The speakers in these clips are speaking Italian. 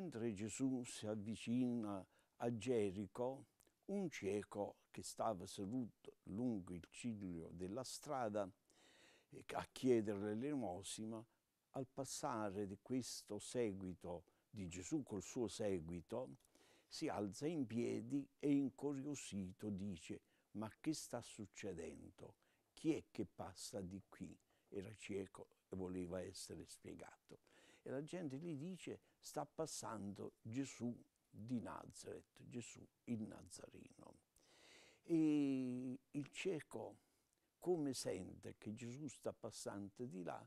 mentre Gesù si avvicina a Gerico, un cieco che stava seduto lungo il ciglio della strada eh, a chiedere l'elemosina, al passare di questo seguito di Gesù col suo seguito, si alza in piedi e incuriosito dice ma che sta succedendo? Chi è che passa di qui? Era cieco e voleva essere spiegato e la gente gli dice sta passando Gesù di Nazareth, Gesù il Nazarino. E il cieco, come sente che Gesù sta passando di là,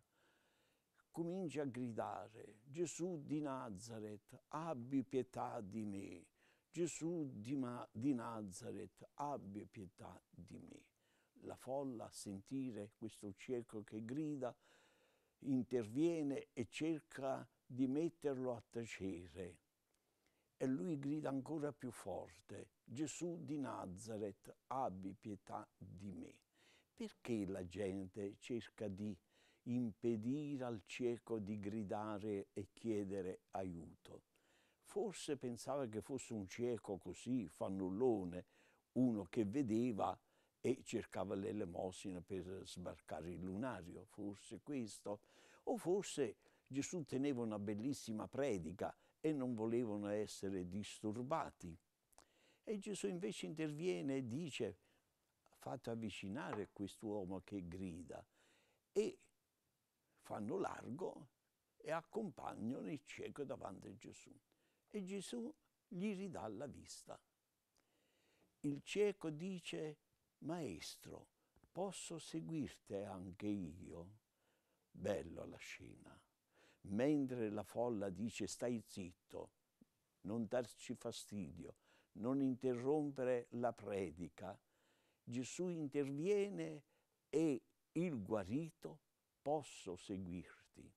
comincia a gridare Gesù di Nazareth, abbi pietà di me. Gesù di, Ma di Nazareth, abbi pietà di me. La folla a sentire questo cieco che grida interviene e cerca di metterlo a tacere. E lui grida ancora più forte, Gesù di Nazareth, abbi pietà di me. Perché la gente cerca di impedire al cieco di gridare e chiedere aiuto? Forse pensava che fosse un cieco così, fannullone, uno che vedeva e cercava l'elemosina per sbarcare il lunario, forse questo, o forse Gesù teneva una bellissima predica e non volevano essere disturbati. E Gesù invece interviene e dice fate avvicinare quest'uomo che grida e fanno largo e accompagnano il cieco davanti a Gesù. E Gesù gli ridà la vista. Il cieco dice Maestro, posso seguirti anche io? Bello la scena. Mentre la folla dice stai zitto, non darci fastidio, non interrompere la predica, Gesù interviene e il guarito posso seguirti.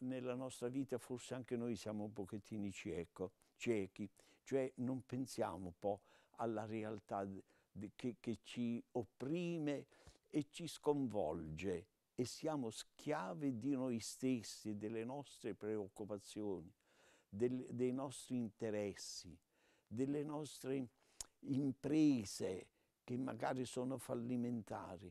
Nella nostra vita forse anche noi siamo un pochettino cieco, ciechi, cioè non pensiamo un po' alla realtà che, che ci opprime e ci sconvolge e siamo schiavi di noi stessi, delle nostre preoccupazioni, del, dei nostri interessi, delle nostre imprese che magari sono fallimentari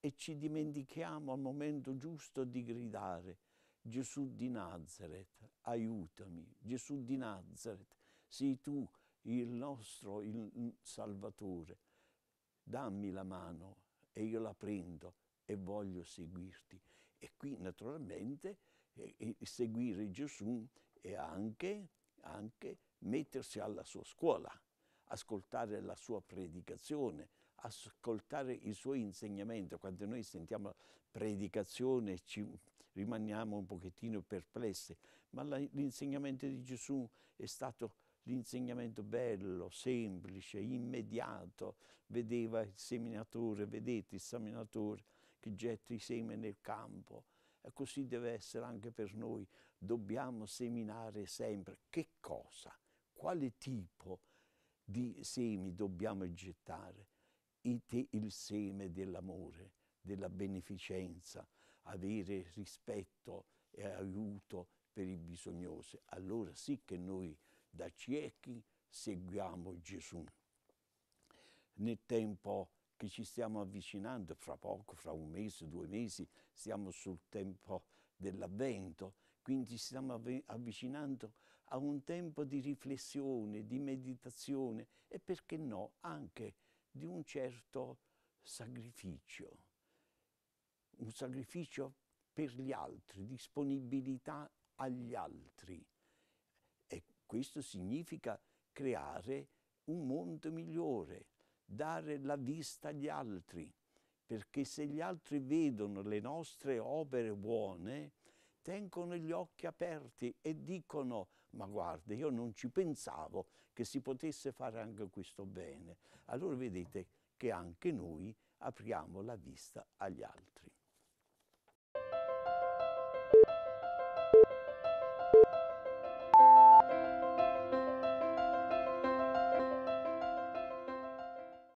e ci dimentichiamo al momento giusto di gridare Gesù di Nazareth, aiutami, Gesù di Nazareth, sei tu il nostro il Salvatore dammi la mano e io la prendo e voglio seguirti. E qui naturalmente seguire Gesù è anche, anche mettersi alla sua scuola, ascoltare la sua predicazione, ascoltare i suoi insegnamenti. Quando noi sentiamo predicazione ci rimaniamo un pochettino perplessi, ma l'insegnamento di Gesù è stato l'insegnamento bello, semplice, immediato. Vedeva il seminatore, vedete il seminatore che getta i semi nel campo. E così deve essere anche per noi. Dobbiamo seminare sempre. Che cosa? Quale tipo di semi dobbiamo gettare? Il seme dell'amore, della beneficenza, avere rispetto e aiuto per i bisognosi. Allora sì che noi da ciechi seguiamo Gesù. Nel tempo che ci stiamo avvicinando, fra poco, fra un mese, due mesi, siamo sul tempo dell'avvento, quindi ci stiamo avvicinando a un tempo di riflessione, di meditazione e perché no, anche di un certo sacrificio, un sacrificio per gli altri, disponibilità agli altri. Questo significa creare un mondo migliore, dare la vista agli altri, perché se gli altri vedono le nostre opere buone, tengono gli occhi aperti e dicono ma guarda io non ci pensavo che si potesse fare anche questo bene. Allora vedete che anche noi apriamo la vista agli altri.